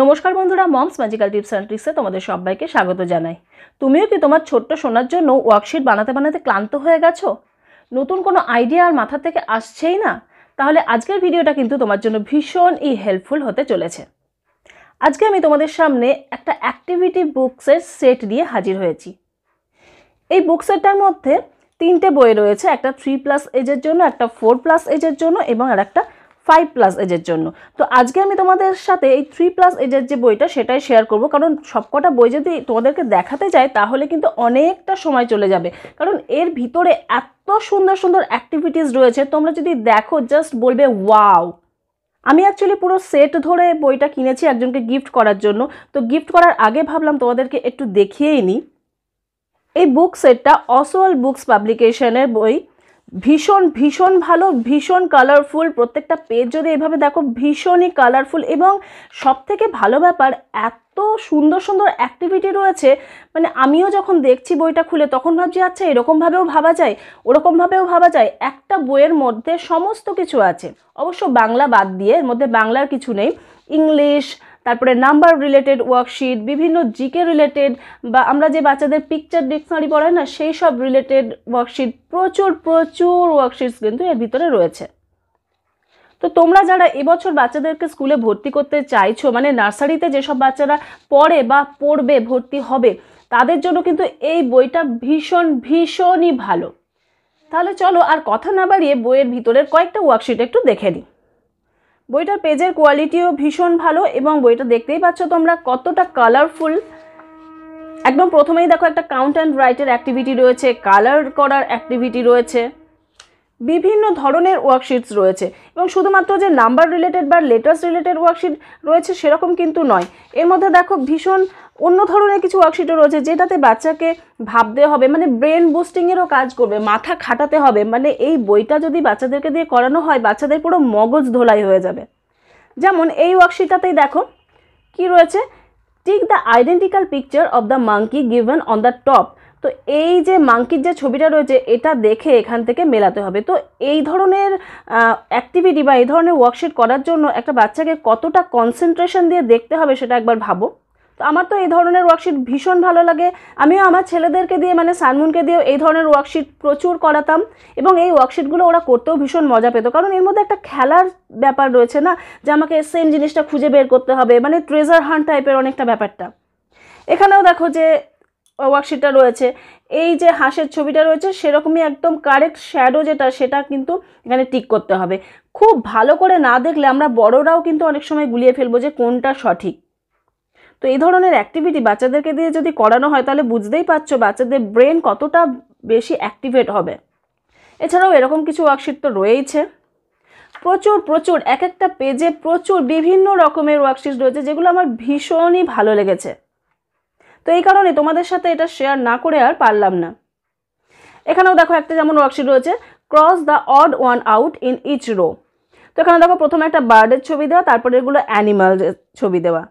নমস্কার বন্ধুরা mom's magical tips and ট্রিক্সে তোমাদের সবাইকে স্বাগত জানাই তুমিও কি তোমার ছোট্ট শোনার জন্য ওয়ার্কশিট বানাতে বানাতে ক্লান্ত হয়ে গেছো নতুন কোনো আইডিয়া আর মাথা থেকে আসছেই না তাহলে আজকের ভিডিওটা কিন্তু তোমার জন্য ভীষণ ই হেল্পফুল হতে চলেছে আজকে আমি তোমাদের সামনে একটা অ্যাক্টিভিটি বুকসের সেট দিয়ে হাজির হয়েছি এই বুক সেটটার মধ্যে তিনটে বই রয়েছে একটা থ্রি প্লাস এজের জন্য একটা ফোর প্লাস এজের জন্য এবং আর একটা ফাইভ প্লাস এজের জন্য তো আজকে আমি তোমাদের সাথে এই থ্রি প্লাস এজের যে বইটা সেটাই শেয়ার করব কারণ সবকটা বই যদি তোমাদেরকে দেখাতে যায় তাহলে কিন্তু অনেকটা সময় চলে যাবে কারণ এর ভিতরে এত সুন্দর সুন্দর অ্যাক্টিভিটিস রয়েছে তোমরা যদি দেখো জাস্ট বলবে ওয়াও আমি অ্যাকচুয়ালি পুরো সেট ধরে বইটা কিনেছি একজনকে গিফট করার জন্য তো গিফট করার আগে ভাবলাম তোমাদেরকে একটু দেখিয়েই নিই এই বুক সেটটা অসওয়াল বুকস পাবলিকেশনের বই ভীষণ ভীষণ ভালো ভীষণ কালারফুল প্রত্যেকটা পেজ যদি এভাবে দেখো ভীষণই কালারফুল এবং সব থেকে ভালো ব্যাপার এত সুন্দর সুন্দর অ্যাক্টিভিটি রয়েছে মানে আমিও যখন দেখছি বইটা খুলে তখন ভাবছি আচ্ছা এরকমভাবেও ভাবা যায় ওরকমভাবেও ভাবা যায় একটা বইয়ের মধ্যে সমস্ত কিছু আছে অবশ্য বাংলা বাদ দিয়ে এর মধ্যে বাংলার কিছু নেই ইংলিশ তারপরে নাম্বার রিলেটেড ওয়ার্কশিট বিভিন্ন জিকে রিলেটেড বা আমরা যে বাচ্চাদের পিকচার ডিকশনারি পড়াই না সেই সব রিলেটেড ওয়ার্কশিট প্রচুর প্রচুর ওয়ার্কশিটস কিন্তু এর ভিতরে রয়েছে তো তোমরা যারা এবছর বাচ্চাদেরকে স্কুলে ভর্তি করতে চাইছো মানে নার্সারিতে যেসব বাচ্চারা পড়ে বা পড়বে ভর্তি হবে তাদের জন্য কিন্তু এই বইটা ভীষণ ভীষণই ভালো তাহলে চলো আর কথা না বাড়িয়ে বইয়ের ভিতরের কয়েকটা ওয়ার্কশিট একটু দেখে নিই বইটার পেজের কোয়ালিটিও ভীষণ ভালো এবং বইটা দেখতেই পাচ্ছ তোমরা কতটা কালারফুল একদম প্রথমেই দেখো একটা কাউন্ট অ্যান্ড রাইটের অ্যাক্টিভিটি রয়েছে কালার করার অ্যাক্টিভিটি রয়েছে বিভিন্ন ধরনের ওয়ার্কশিটস রয়েছে এবং শুধুমাত্র যে নাম্বার রিলেটেড বা লেটার্স রিলেটেড ওয়ার্কশিট রয়েছে সেরকম কিন্তু নয় এর মধ্যে দেখো ভীষণ অন্য ধরনের কিছু ওয়ার্কশিটও রয়েছে যেটাতে বাচ্চাকে ভাবতে হবে মানে ব্রেন বুস্টিংয়েরও কাজ করবে মাথা খাটাতে হবে মানে এই বইটা যদি বাচ্চাদেরকে দিয়ে করানো হয় বাচ্চাদের পুরো মগজ ধোলাই হয়ে যাবে যেমন এই ওয়ার্কশিটটাতেই দেখো কি রয়েছে tick the identical picture of the monkey given on the top তো এই যে মাঙ্কির যে ছবিটা রয়েছে এটা দেখে এখান থেকে মেলাতে হবে তো এই ধরনের অ্যাক্টিভিটি বা এই ধরনের ওয়ার্কশিট করার জন্য একটা বাচ্চাকে কতটা কনসেন্ট্রেশন দিয়ে দেখতে হবে সেটা একবার ভাবো তো আমার তো এই ধরনের ওয়ার্কশিট ভীষণ ভালো লাগে আমিও আমার ছেলেদেরকে দিয়ে মানে সানমুনকে দিয়েও এই ধরনের ওয়ার্কশিট প্রচুর করাতাম এবং এই ওয়ার্কশিটগুলো ওরা করতেও ভীষণ মজা পেত কারণ এর মধ্যে একটা খেলার ব্যাপার রয়েছে না যে আমাকে সেম জিনিসটা খুঁজে বের করতে হবে মানে ট্রেজার হান্ট টাইপের অনেকটা ব্যাপারটা এখানেও দেখো যে ওয়ার্কশিটটা রয়েছে এই যে হাঁসের ছবিটা রয়েছে সেরকমই একদম কারেক্ট শ্যাডো যেটা সেটা কিন্তু এখানে টিক করতে হবে খুব ভালো করে না দেখলে আমরা বড়রাও কিন্তু অনেক সময় গুলিয়ে ফেলবো যে কোনটা সঠিক তো এই ধরনের অ্যাক্টিভিটি বাচ্চাদেরকে দিয়ে যদি করানো হয় তাহলে বুঝতেই পারছো বাচ্চাদের ব্রেন কতটা বেশি অ্যাক্টিভেট হবে এছাড়াও এরকম কিছু ওয়ার্কশিট তো রয়েইছে প্রচুর প্রচুর এক একটা পেজে প্রচুর বিভিন্ন রকমের ওয়ার্কশিট রয়েছে যেগুলো আমার ভীষণই ভালো লেগেছে তো এই কারণে তোমাদের সাথে এটা শেয়ার না করে আর পারলাম না এখানেও দেখো একটা যেমন ওয়ার্কশিট রয়েছে cross the odd one out in each row তো এখানে দেখো প্রথমে একটা বার্ডের ছবি দেওয়া তারপরে এগুলো অ্যানিমালের ছবি দেওয়া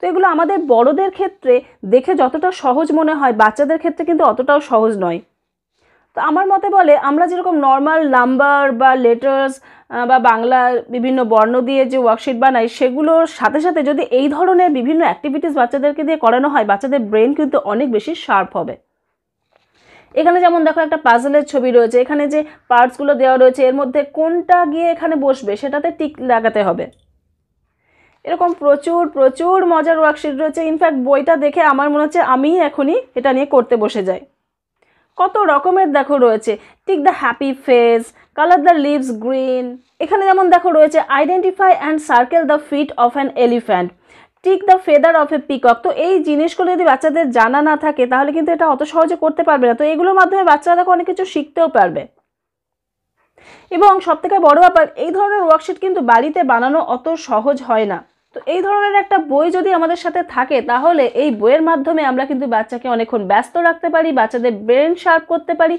তো এগুলো আমাদের বড়দের ক্ষেত্রে দেখে যতটা সহজ মনে হয় বাচ্চাদের ক্ষেত্রে কিন্তু অতটাও সহজ নয় তো আমার মতে বলে আমরা যেরকম নর্মাল নাম্বার বা লেটার্স বা বাংলা বিভিন্ন বর্ণ দিয়ে যে ওয়ার্কশিট বানাই সেগুলোর সাথে সাথে যদি এই ধরনের বিভিন্ন অ্যাক্টিভিটিস বাচ্চাদেরকে দিয়ে করানো হয় বাচ্চাদের ব্রেন কিন্তু অনেক বেশি শার্প হবে এখানে যেমন দেখো একটা পাজলের ছবি রয়েছে এখানে যে পার্টসগুলো দেওয়া রয়েছে এর মধ্যে কোনটা গিয়ে এখানে বসবে সেটাতে টিক লাগাতে হবে এরকম প্রচুর প্রচুর মজার ওয়ার্কশিট রয়েছে ইনফ্যাক্ট বইটা দেখে আমার মনে হচ্ছে আমি এখনই এটা নিয়ে করতে বসে যাই কত রকমের দেখো রয়েছে tick the happy face colour the leaves green এখানে যেমন দেখো রয়েছে identify and circle the feet of an elephant tick the feather of a peacock তো এই জিনিসগুলো যদি বাচ্চাদের জানা না থাকে তাহলে কিন্তু এটা অত সহজে করতে পারবে না তো এগুলোর মাধ্যমে বাচ্চারা দেখো অনেক কিছু শিখতেও পারবে এবং সবথেকে বড় ব্যাপার এই ধরনের ওয়ার্কশিট কিন্তু বাড়িতে বানানো অত সহজ হয় না তো এই ধরনের একটা বই যদি আমাদের সাথে থাকে তাহলে এই বইয়ের মাধ্যমে আমরা কিন্তু বাচ্চাকে অনেকক্ষণ ব্যস্ত রাখতে পারি বাচ্চাদের ব্রেন শার্প করতে পারি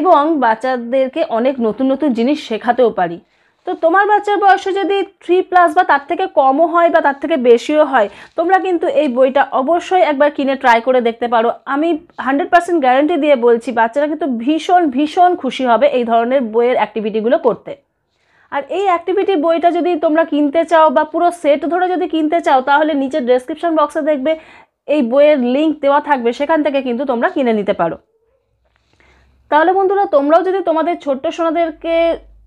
এবং বাচ্চাদেরকে অনেক নতুন নতুন জিনিস শেখাতেও পারি তো তোমার বাচ্চার বয়স যদি থ্রি প্লাস বা তার থেকে কমও হয় বা তার থেকে বেশিও হয় তোমরা কিন্তু এই বইটা অবশ্যই একবার কিনে ট্রাই করে দেখতে পারো আমি হান্ড্রেড পার্সেন্ট গ্যারেন্টি দিয়ে বলছি বাচ্চারা কিন্তু ভীষণ ভীষণ খুশি হবে এই ধরনের বইয়ের অ্যাক্টিভিটিগুলো করতে আর এই অ্যাক্টিভিটি বইটা যদি তোমরা কিনতে চাও বা পুরো সেট ধরে যদি কিনতে চাও তাহলে নিচের ডেসক্রিপশন বক্সে দেখবে এই বইয়ের লিঙ্ক দেওয়া থাকবে সেখান থেকে কিন্তু তোমরা কিনে নিতে পারো তাহলে বন্ধুরা তোমরাও যদি তোমাদের ছোট্ট সোনাদেরকে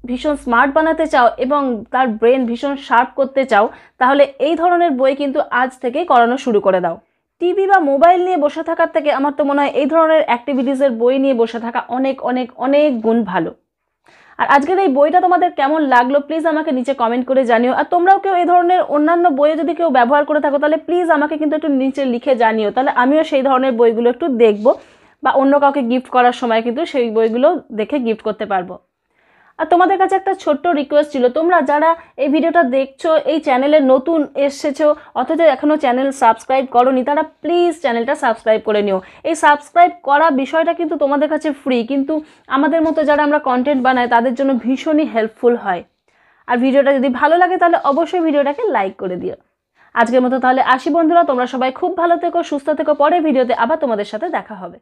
ভীষণ স্মার্ট বানাতে চাও এবং তার ব্রেন ভীষণ শার্প করতে চাও তাহলে এই ধরনের বই কিন্তু আজ থেকেই করানো শুরু করে দাও টিভি বা মোবাইল নিয়ে বসে থাকার থেকে আমার তো মনে হয় এই ধরনের অ্যাক্টিভিটিসের বই নিয়ে বসে থাকা অনেক অনেক অনেক গুণ ভালো আর আজকের এই বইটা তোমাদের কেমন লাগলো প্লিজ আমাকে নিচে কমেন্ট করে জানিও আর তোমরাও কেউ এই ধরনের অন্যান্য বইয়ে যদি কেউ ব্যবহার করে থাকো তাহলে প্লিজ আমাকে কিন্তু একটু নিচে লিখে জানিও তাহলে আমিও সেই ধরনের বইগুলো একটু দেখবো বা অন্য কাউকে গিফট করার সময় কিন্তু সেই বইগুলো দেখে গিফট করতে পারবো আর তোমাদের কাছে একটা ছোট্ট রিকোয়েস্ট ছিল তোমরা যারা এই ভিডিওটা দেখছো এই চ্যানেলে নতুন এসেছো অথচ এখনও চ্যানেল সাবস্ক্রাইব করনি তারা প্লিজ চ্যানেলটা সাবস্ক্রাইব করে নিও এই সাবস্ক্রাইব করা বিষয়টা কিন্তু তোমাদের কাছে ফ্রি কিন্তু আমাদের মতো যারা আমরা কন্টেন্ট বানাই তাদের জন্য ভীষণই হেল্পফুল হয় আর ভিডিওটা যদি ভালো লাগে তাহলে অবশ্যই ভিডিওটাকে লাইক করে দিও আজকের মতো তাহলে আসি বন্ধুরা তোমরা সবাই খুব ভালো থেকো সুস্থ থেকো পরে ভিডিওতে আবার তোমাদের সাথে দেখা হবে